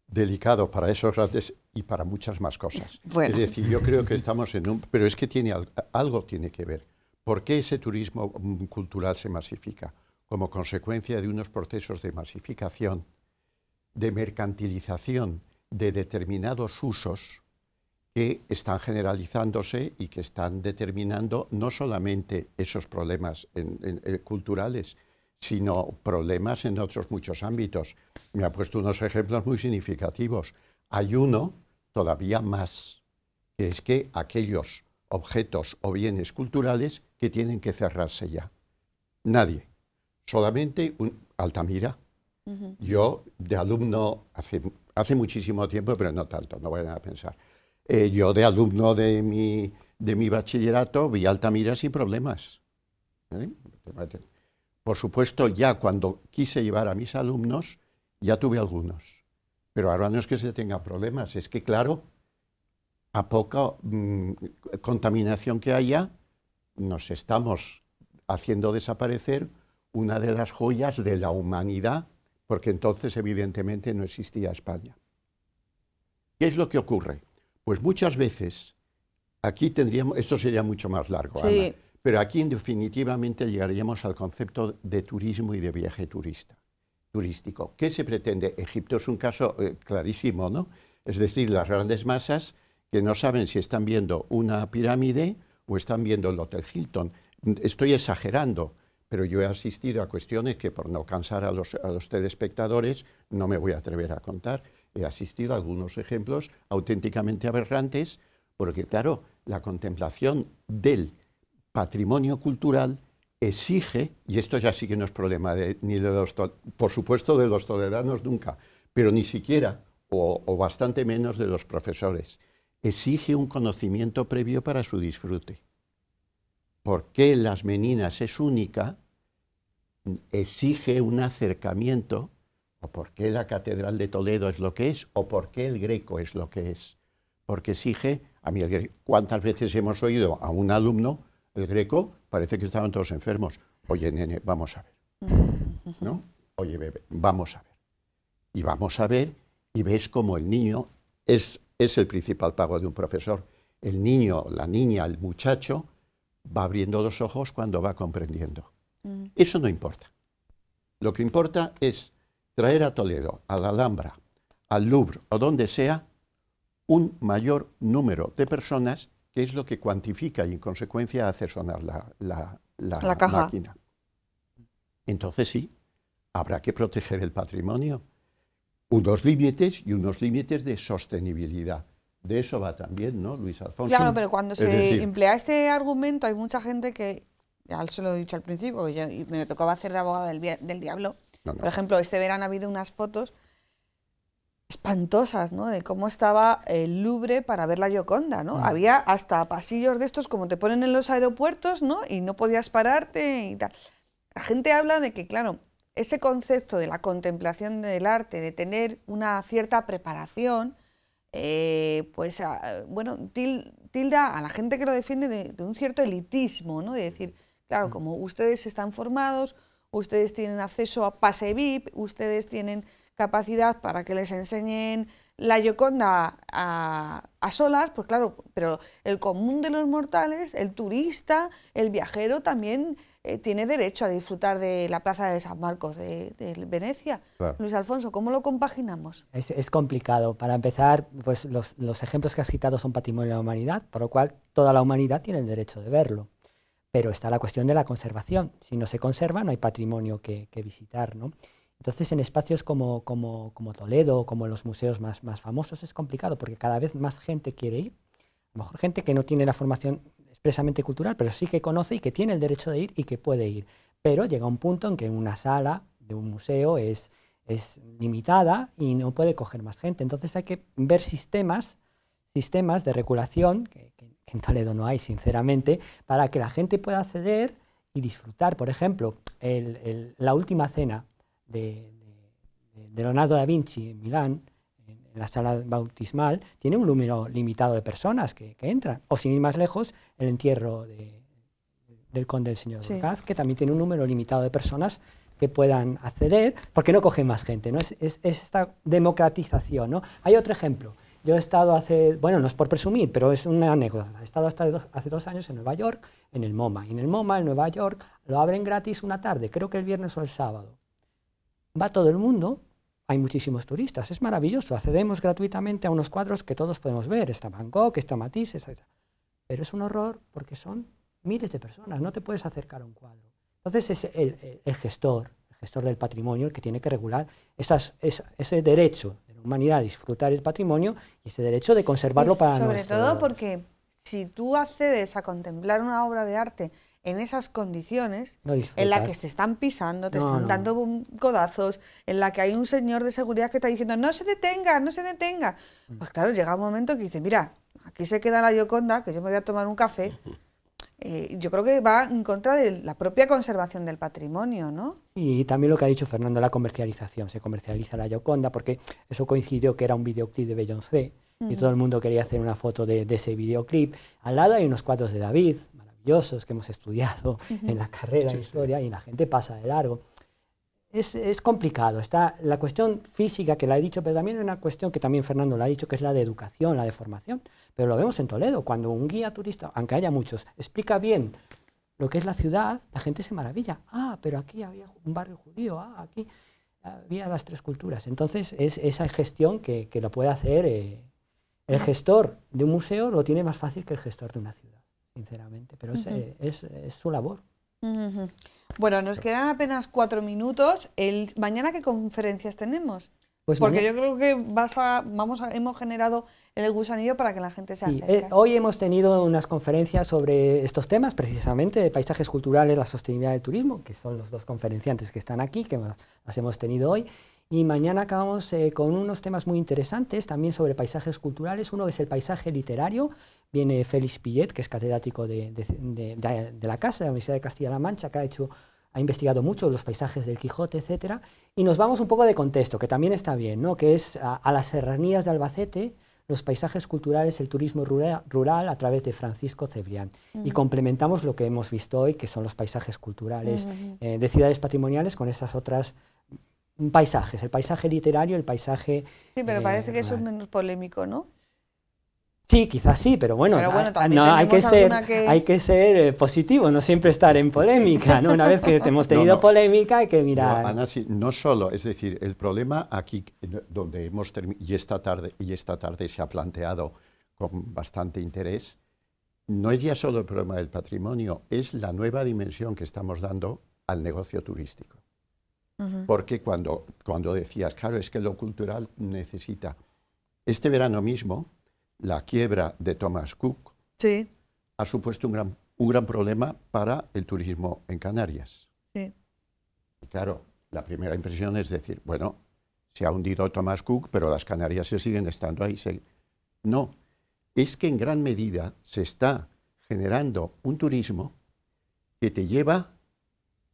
delicado para esos grandes y para muchas más cosas. Es decir, yo creo que estamos en un... Pero es que tiene algo tiene que ver. ¿Por qué ese turismo mm, cultural se masifica? Como consecuencia de unos procesos de masificación, de mercantilización de determinados usos que están generalizándose y que están determinando no solamente esos problemas eh, culturales, sino problemas en otros muchos ámbitos. Me ha puesto unos ejemplos muy significativos. Hay uno todavía más, que es que aquellos objetos o bienes culturales que tienen que cerrarse ya. Nadie. Solamente Altamira. Yo, de alumno, hace, muchísimo tiempo, pero no tanto, no voy a pensar. Eh, yo, de alumno de mi, de mi bachillerato, vi Altamira sin problemas. ¿Eh? Por supuesto, ya cuando quise llevar a mis alumnos, ya tuve algunos. Pero ahora no es que se tenga problemas, es que claro, a poca mm, contaminación que haya, nos estamos haciendo desaparecer una de las joyas de la humanidad, porque entonces evidentemente no existía España. ¿Qué es lo que ocurre? Pues muchas veces, aquí tendríamos, esto sería mucho más largo, pero aquí definitivamente llegaríamos al concepto de turismo y de viaje turista, turístico. ¿Qué se pretende? Egipto es un caso eh, clarísimo, ¿no? Es decir, las grandes masas que no saben si están viendo una pirámide o están viendo el Hotel Hilton. Estoy exagerando, pero yo he asistido a cuestiones que por no cansar a los, a los telespectadores no me voy a atrever a contar. He asistido a algunos ejemplos auténticamente aberrantes, porque claro, la contemplación del patrimonio cultural exige, y esto ya sí que no es problema ni de los, por supuesto, de los toledanos nunca, pero ni siquiera, o, bastante menos de los profesores, exige un conocimiento previo para su disfrute. ¿Por qué Las Meninas es única? Exige un acercamiento, o por qué la Catedral de Toledo es lo que es, o por qué el Greco es lo que es. Porque exige, a mí ¿cuántas veces hemos oído a un alumno el greco, parece que estaban todos enfermos. Oye, nene, vamos a ver. ¿No? Oye, bebé, vamos a ver. Y vamos a ver y ves como el niño es, es el principal pago de un profesor. El niño, la niña, el muchacho va abriendo los ojos cuando va comprendiendo. Mm. Eso no importa. Lo que importa es traer a Toledo, a la Alhambra, al Louvre o donde sea, un mayor número de personas que es lo que cuantifica y en consecuencia hace sonar la, máquina. Entonces sí, habrá que proteger el patrimonio. Unos límites y unos límites de sostenibilidad. De eso va también, ¿no, Luis Alfonso? Claro, pero cuando se emplea este argumento hay mucha gente que, ya se lo he dicho al principio, me tocaba hacer de abogada del, diablo. Por ejemplo, este verano ha habido unas fotos espantosas, ¿no? De cómo estaba el Louvre para ver la Gioconda, ¿no? Mm. Había hasta pasillos de estos como te ponen en los aeropuertos, ¿no? Y no podías pararte y tal. La gente habla de que, claro, ese concepto de la contemplación del arte, de tener una cierta preparación, eh, pues, bueno, tilda a la gente que lo defiende de, de, un cierto elitismo, ¿no? De decir, claro, mm. como ustedes están formados, ustedes tienen acceso a pase VIP, ustedes tienen capacidad para que les enseñen la Gioconda a, a, solas, pues claro, pero el común de los mortales, el turista, el viajero también eh, tiene derecho a disfrutar de la plaza de San Marcos de, Venecia. Luis Alfonso, ¿cómo lo compaginamos? Es, complicado. Para empezar, pues los, ejemplos que has citado son patrimonio de la humanidad, por lo cual toda la humanidad tiene el derecho de verlo. Pero está la cuestión de la conservación. Si no se conserva, no hay patrimonio que, que visitar, ¿no? Entonces, en espacios como, como, como Toledo, como los museos más, más famosos, es complicado porque cada vez más gente quiere ir. A lo mejor gente que no tiene la formación expresamente cultural, pero sí que conoce y que tiene el derecho de ir y que puede ir. Pero llega un punto en que una sala de un museo es, es limitada y no puede coger más gente. Entonces hay que ver sistemas, sistemas de regulación, que, en Toledo no hay, sinceramente, para que la gente pueda acceder y disfrutar. Por ejemplo, la última cena de, de, Leonardo da Vinci en Milán, en, la sala bautismal, tiene un número limitado de personas que, entran. O sin ir más lejos, el entierro de, del conde del señor sí. que también tiene un número limitado de personas que puedan acceder, porque no coge más gente, ¿no? Es, esta democratización, ¿no? Hay otro ejemplo. Yo he estado hace, bueno, no es por presumir, pero es una anécdota. He estado hasta hace dos años en Nueva York, en el MoMA. Y en el MoMA, en Nueva York, lo abren gratis una tarde, creo que el viernes o el sábado va todo el mundo, hay muchísimos turistas, es maravilloso, accedemos gratuitamente a unos cuadros que todos podemos ver, está Bangkok, está Matisse, etc. Pero es un horror porque son miles de personas, no te puedes acercar a un cuadro. Entonces es el, gestor, el gestor del patrimonio, el que tiene que regular ese derecho de la humanidad a disfrutar el patrimonio y ese derecho de conservarlo para para Sobre todo porque si tú accedes a contemplar una obra de arte en esas condiciones en la que se están pisando, te están dando codazos, en la que hay un señor de seguridad que está diciendo no se detenga, no se detenga. Mm. Pues claro, llega un momento que dice, mira, aquí se queda la Yoconda, que yo me voy a tomar un café. Eh, yo creo que va en contra de la propia conservación del patrimonio, ¿no? Y también lo que ha dicho Fernando, la comercialización. Se comercializa la Yoconda porque eso coincidió que era un videoclip de Beyoncé y todo el mundo quería hacer una foto de, de, ese videoclip. Al lado hay unos cuadros de David, que hemos estudiado <laughs> en la carrera de historia y la gente pasa de largo. Es, complicado. Está la cuestión física que la he dicho, pero también hay una cuestión que también Fernando la ha dicho, que es la de educación, la de formación. Pero lo vemos en Toledo, cuando un guía turista, aunque haya muchos, explica bien lo que es la ciudad, la gente se maravilla. Ah, pero aquí había un barrio judío, ah, aquí había las tres culturas. Entonces es esa gestión que, lo puede hacer eh, el gestor de un museo, lo tiene más fácil que el gestor de una ciudad sinceramente, pero es, eh, eh, su labor. Bueno, nos quedan apenas cuatro minutos. El, ¿Mañana qué conferencias tenemos? Pues Porque yo creo que a, vamos hemos generado el gusanillo para que la gente se acerque. Eh, hoy hemos tenido unas conferencias sobre estos temas, precisamente, de paisajes culturales, la sostenibilidad del turismo, que son los dos conferenciantes que están aquí, que las hemos tenido hoy. Y mañana acabamos con unos temas muy interesantes, también sobre paisajes culturales. Uno es el paisaje literario, Viene Félix Pillet, que es catedrático de, la Casa, de la Universidad de Castilla-La Mancha, que ha hecho ha investigado mucho los paisajes del Quijote, etcétera, y nos vamos un poco de contexto, que también está bien, ¿no? que es a, las serranías de Albacete, los paisajes culturales, el turismo rural, a través de Francisco Cebrián. Y mm. complementamos lo que hemos visto hoy, que son los paisajes culturales mm, mm, eh, de ciudades patrimoniales con esas otras paisajes, el paisaje literario, el paisaje... Sí, pero eh, parece que eso es menos polémico, ¿no? Sí, quizás sí, pero bueno, ah, no, hay, que ser, eh, positivo, no siempre estar en polémica. ¿no? Una vez que <laughs> hemos tenido polémica hay que mirar... No, no solo, es decir, el problema aquí eh, donde hemos y esta tarde y esta tarde se ha planteado con bastante interés, no es ya solo el problema del patrimonio, es la nueva dimensión que estamos dando al negocio turístico. Porque cuando, cuando decías, claro, es que lo cultural necesita... Este verano mismo la quiebra de Thomas Cook ha supuesto un gran, problema para el turismo en Canarias. claro, la primera impresión es decir, bueno, se ha hundido Thomas Cook, pero las Canarias se siguen estando ahí. No, es que en gran medida se está generando un turismo que te lleva,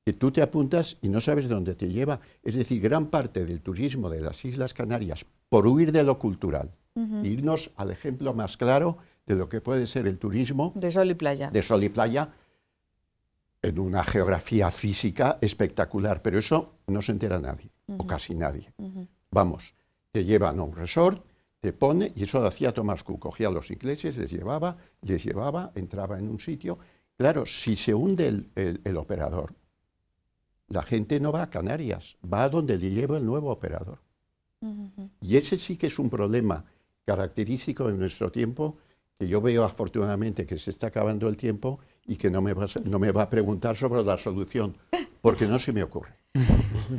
que tú te apuntas y no sabes dónde te lleva. Es decir, gran parte del turismo de las Islas Canarias, por huir de lo cultural, irnos al ejemplo más claro de lo que puede ser el turismo. De sol y playa. De sol y playa, en una geografía física espectacular, pero eso no se entera nadie, o casi nadie. Vamos, te llevan a un resort, te pone, y eso lo hacía Tomás Cook, cogía a los ingleses, les llevaba, les llevaba, entraba en un sitio. Claro, si se hunde el, operador, la gente no va a Canarias, va a donde le lleva el nuevo operador. Y ese sí que es un problema característico de nuestro tiempo, que yo veo afortunadamente que se está acabando el tiempo y que no me va, no me va a preguntar sobre la solución, porque no se me ocurre. <laughs>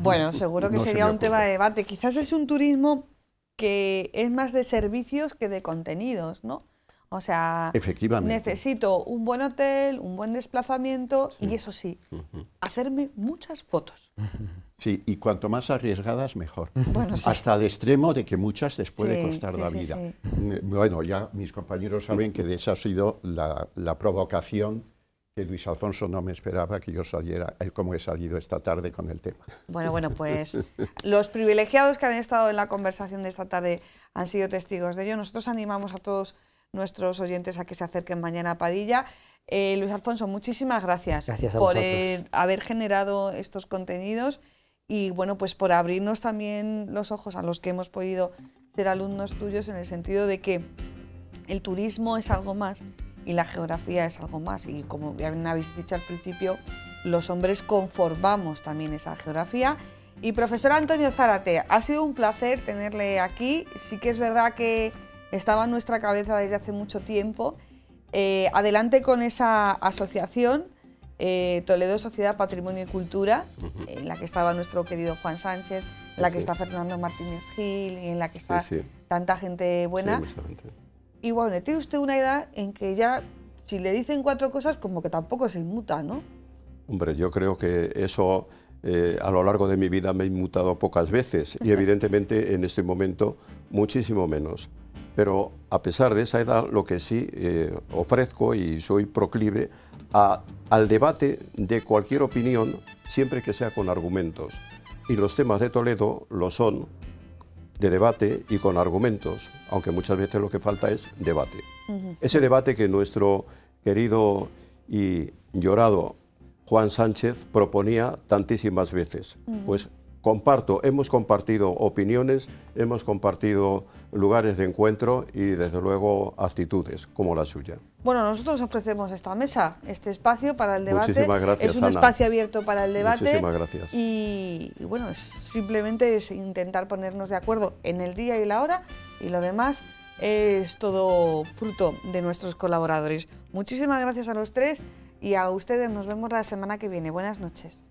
Bueno, seguro que sería un tema de debate. Quizás es un turismo que es más de servicios que de contenidos, ¿no? O sea, necesito un buen hotel, un buen desplazamiento y eso sí, hacerme muchas fotos. Sí, y cuanto más arriesgadas, mejor. Hasta el extremo de que muchas les puede costar la vida. Eh, bueno, ya mis compañeros saben que de esa ha sido la, provocación que Luis Alfonso no me esperaba que yo saliera, como he salido esta tarde con el tema. Bueno, bueno, pues <laughs> los privilegiados que han estado en la conversación de esta tarde han sido testigos de ello. Nosotros animamos a todos nuestros oyentes a que se acerquen mañana a Padilla. Eh, Luis Alfonso, muchísimas gracias, por eh, haber generado estos contenidos y bueno, pues por abrirnos también los ojos a los que hemos podido ser alumnos tuyos en el sentido de que el turismo es algo más y la geografía es algo más. Y como bien habéis dicho al principio, los hombres conformamos también esa geografía. Y profesor Antonio Zárate, ha sido un placer tenerle aquí. Sí que es verdad que estaba en nuestra cabeza desde hace mucho tiempo. Eh, adelante con esa asociación, eh, Toledo Sociedad Patrimonio y Cultura, en la que estaba nuestro querido Juan Sánchez, en la que está Fernando Martínez Gil, en la que está tanta gente buena. Y bueno, tiene usted una edad en que ya, si le dicen cuatro cosas, como que tampoco se inmuta, ¿no? Hombre, yo creo que eso eh, a lo largo de mi vida me he inmutado pocas veces y <laughs> evidentemente en este momento muchísimo menos pero a pesar de esa edad, lo que sí eh, ofrezco y soy proclive al debate de cualquier opinión, siempre que sea con argumentos. Y los temas de Toledo lo son de debate y con argumentos, aunque muchas veces lo que falta es debate. Ese debate que nuestro querido y llorado Juan Sánchez proponía tantísimas veces. Pues comparto, hemos compartido opiniones, hemos compartido lugares de encuentro y desde luego actitudes como la suya. Bueno, nosotros ofrecemos esta mesa, este espacio para el debate. Muchísimas gracias, es un espacio abierto para el debate. Muchísimas gracias. Y, bueno, es, simplemente es intentar ponernos de acuerdo en el día y la hora y lo demás es todo fruto de nuestros colaboradores. Muchísimas gracias a los tres y a ustedes nos vemos la semana que viene. Buenas noches.